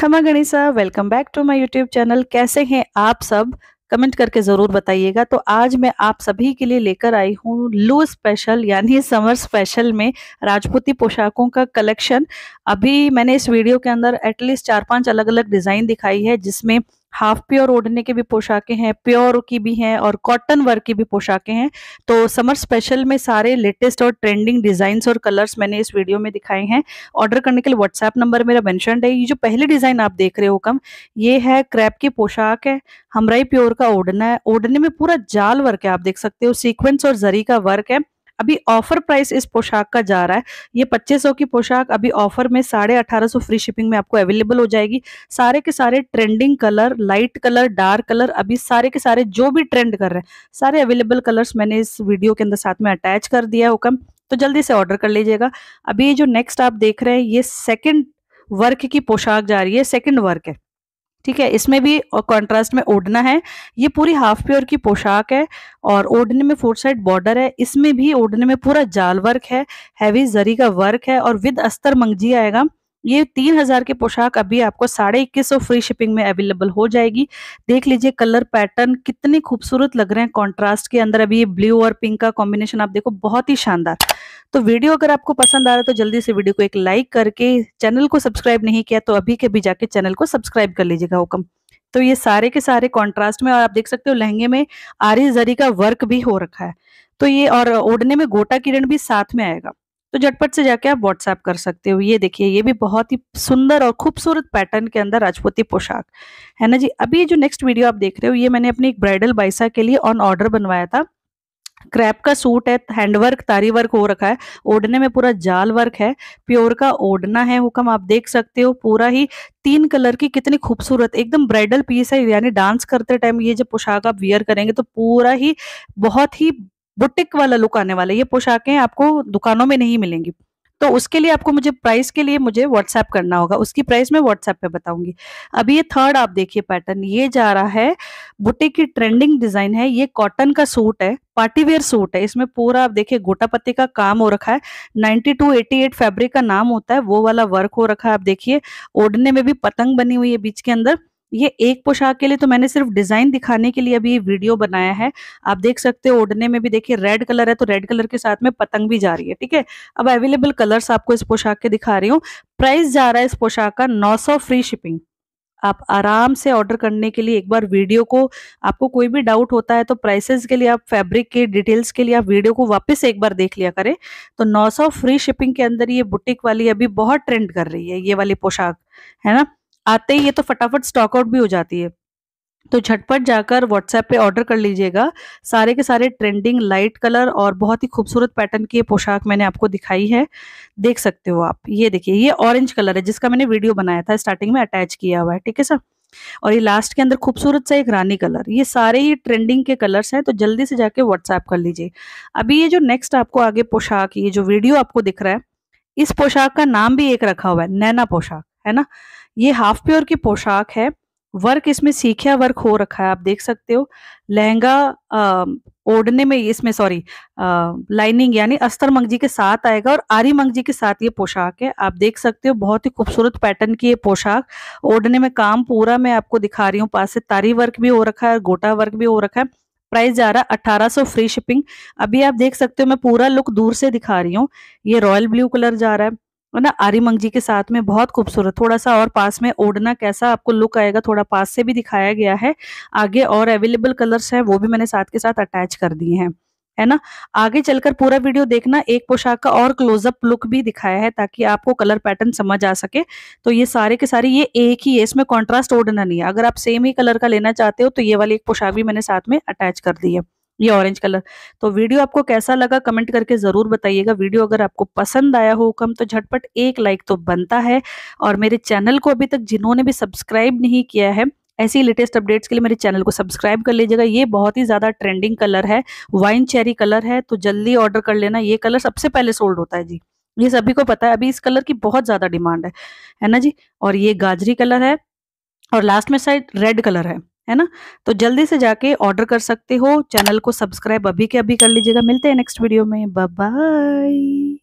खमा गणिसा welcome back to my YouTube channel कैसे हैं आप सब कमेंट करके ज़रूर बताइएगा तो आज मैं आप सभी के लिए लेकर आई हूँ लू स्पेशल यानी समर स्पेशल में राजपूती पोशाकों का कलेक्शन अभी मैंने इस वीडियो के अंदर एटलीस्ट चार पांच अलग अलग डिज़ाइन दिखाई है जिसमें हाफ प्योर ओढ़ने के भी पोशाकें हैं प्योर की भी हैं और कॉटन वर्क की भी पोशाकें हैं तो समर स्पेशल में सारे लेटेस्ट और ट्रेंडिंग डिजाइन और कलर्स मैंने इस वीडियो में दिखाए हैं ऑर्डर करने के लिए व्हाट्सएप नंबर मेरा मैंशन है ये जो पहले डिज़ाइन आप देख रहे हो कम ये है क्रैप की पोशाक है हमराई प्योर का ओढ़ना है ओढ़ने में पूरा जाल वर्क है आप देख सकते हो सीक्वेंस और जरी का वर्क है अभी ऑफर प्राइस इस पोशाक का जा रहा है ये 2500 की पोशाक अभी ऑफर में साढ़े अठारह फ्री शिपिंग में आपको अवेलेबल हो जाएगी सारे के सारे trending colour light colour dark colour अभी सारे के सारे जो भी ट्रेंड कर रहे हैं सारे अवेलेबल कलर्स मैंने इस वीडियो के अंदर साथ में अटैच कर दिया हुक्म तो जल्दी से ऑर्डर कर लीजिएगा अभी जो नेक्स्ट आप देख रहे हैं ये सेकेंड वर्क की पोशाक जा रही है सेकेंड वर्क है ठीक है इसमें भी कंट्रास्ट में ओढ़ना है ये पूरी हाफ प्योर की पोशाक है और ओढ़ने में फोर साइड बॉर्डर है इसमें भी ओढ़ने में पूरा जाल वर्क है हैवी जरी का वर्क है और विद अस्तर मंगजी आएगा ये तीन हजार की पोशाक अभी आपको साढ़े इक्कीस सौ फ्री शिपिंग में अवेलेबल हो जाएगी देख लीजिए कलर पैटर्न कितने खूबसूरत लग रहे हैं कॉन्ट्रास्ट के अंदर अभी ये ब्लू और पिंक का कॉम्बिनेशन आप देखो बहुत ही शानदार तो वीडियो अगर आपको पसंद आ रहा है तो जल्दी से वीडियो को एक लाइक करके चैनल को सब्सक्राइब नहीं किया तो अभी के भी जाके चैनल को सब्सक्राइब कर लीजिएगा हुक्म तो ये सारे के सारे कॉन्ट्रास्ट में और आप देख सकते हो लहंगे में आरी जरी का वर्क भी हो रखा है तो ये और ओढ़ने में गोटा किरण भी साथ में आएगा तो झटपट से जाके आप व्हाट्सएप कर सकते हो ये देखिए ये भी बहुत ही सुंदर और खूबसूरत पैटर्न के अंदर राजपूती पोशाक है ना जी अभी जो नेक्स्ट वीडियो आप देख रहे हो ये मैंने अपनी एक ब्राइडल बाइसा के लिए ऑन ऑर्डर बनवाया था क्रैप का सूट है हैंडवर्क तारी वर्क हो रखा है ओढ़ने में पूरा जाल वर्क है प्योर का ओढ़ना है हुक्म आप देख सकते हो पूरा ही तीन कलर की कितनी खूबसूरत एकदम ब्राइडल पीस है यानी डांस करते टाइम ये जब पोशाक आप वियर करेंगे तो पूरा ही बहुत ही बुटिक वाला लुक आने वाला ये पोशाकें आपको दुकानों में नहीं मिलेंगी तो उसके लिए आपको मुझे प्राइस के लिए मुझे व्हाट्सएप करना होगा उसकी प्राइस मैं व्हाट्सएप पे बताऊंगी अभी ये थर्ड आप देखिए पैटर्न ये जा रहा है बुटे की ट्रेंडिंग डिजाइन है ये कॉटन का सूट है पार्टीवेयर सूट है इसमें पूरा आप देखिए गोटापत्ती का काम हो रखा है 9288 फैब्रिक का नाम होता है वो वाला वर्क हो रखा है आप देखिए ओढ़ने में भी पतंग बनी हुई है बीच के अंदर ये एक पोशाक के लिए तो मैंने सिर्फ डिजाइन दिखाने के लिए अभी ये वीडियो बनाया है आप देख सकते हो ओढ़ने में भी देखिए रेड कलर है तो रेड कलर के साथ में पतंग भी जा रही है ठीक है अब अवेलेबल कलर्स आपको इस पोशाक के दिखा रही हूँ प्राइस जा रहा है इस पोशाक का नौ फ्री शिपिंग आप आराम से ऑर्डर करने के लिए एक बार वीडियो को आपको कोई भी डाउट होता है तो प्राइसेस के लिए आप फैब्रिक के डिटेल्स के लिए आप वीडियो को वापस एक बार देख लिया करें तो 900 फ्री शिपिंग के अंदर ये बुटीक वाली अभी बहुत ट्रेंड कर रही है ये वाली पोशाक है ना आते ही ये तो फटाफट स्टॉकआउट भी हो जाती है तो झटपट जाकर व्हाट्सएप पे ऑर्डर कर लीजिएगा सारे के सारे ट्रेंडिंग लाइट कलर और बहुत ही खूबसूरत पैटर्न की ये पोशाक मैंने आपको दिखाई है देख सकते हो आप ये देखिए ये ऑरेंज कलर है जिसका मैंने वीडियो बनाया था स्टार्टिंग में अटैच किया हुआ है ठीक है सर और ये लास्ट के अंदर खूबसूरत सा एक रानी कलर ये सारे ही ट्रेंडिंग के कलर्स हैं तो जल्दी से जाके व्हाट्सएप कर लीजिए अभी ये जो नेक्स्ट आपको आगे पोशाक ये जो वीडियो आपको दिख रहा है इस पोशाक का नाम भी एक रखा हुआ है नैना पोशाक है ना ये हाफ प्योर की पोशाक है वर्क इसमें सीखिया वर्क हो रखा है आप देख सकते हो लहंगा ओढ़ने में इसमें सॉरी लाइनिंग यानी अस्तर मंगजी के साथ आएगा और आरी मंगजी के साथ ये पोशाक है आप देख सकते हो बहुत ही खूबसूरत पैटर्न की ये पोशाक ओढ़ने में काम पूरा मैं आपको दिखा रही हूँ पास से तारी वर्क भी हो रखा है गोटा वर्क भी हो रखा है प्राइस जा रहा है अट्ठारह फ्री शिपिंग अभी आप देख सकते हो मैं पूरा लुक दूर से दिखा रही हूँ ये रॉयल ब्लू कलर जा रहा है ना आरिमंग जी के साथ में बहुत खूबसूरत थोड़ा सा और पास में ओढ़ना कैसा आपको लुक आएगा थोड़ा पास से भी दिखाया गया है आगे और अवेलेबल कलर्स है वो भी मैंने साथ के साथ अटैच कर दिए हैं है ना आगे चलकर पूरा वीडियो देखना एक पोशाक का और क्लोजअप लुक भी दिखाया है ताकि आपको कलर पैटर्न समझ आ सके तो ये सारे के सारे ये एक ही है इसमें कॉन्ट्रास्ट ओढ़ना नहीं है अगर आप सेम ही कलर का लेना चाहते हो तो ये वाली एक पोशाक भी मैंने साथ में अटैच कर दी है ये ऑरेंज कलर तो वीडियो आपको कैसा लगा कमेंट करके ज़रूर बताइएगा वीडियो अगर आपको पसंद आया हो कम तो झटपट एक लाइक तो बनता है और मेरे चैनल को अभी तक जिन्होंने भी सब्सक्राइब नहीं किया है ऐसी लेटेस्ट अपडेट्स के लिए मेरे चैनल को सब्सक्राइब कर लीजिएगा ये बहुत ही ज़्यादा ट्रेंडिंग कलर है वाइन चेरी कलर है तो जल्दी ऑर्डर कर लेना ये कलर सबसे पहले सोल्ड होता है जी ये सभी को पता है अभी इस कलर की बहुत ज़्यादा डिमांड है है ना जी और ये गाजरी कलर है और लास्ट में साइड रेड कलर है है ना तो जल्दी से जाके ऑर्डर कर सकते हो चैनल को सब्सक्राइब अभी के अभी कर लीजिएगा मिलते हैं नेक्स्ट वीडियो में बाय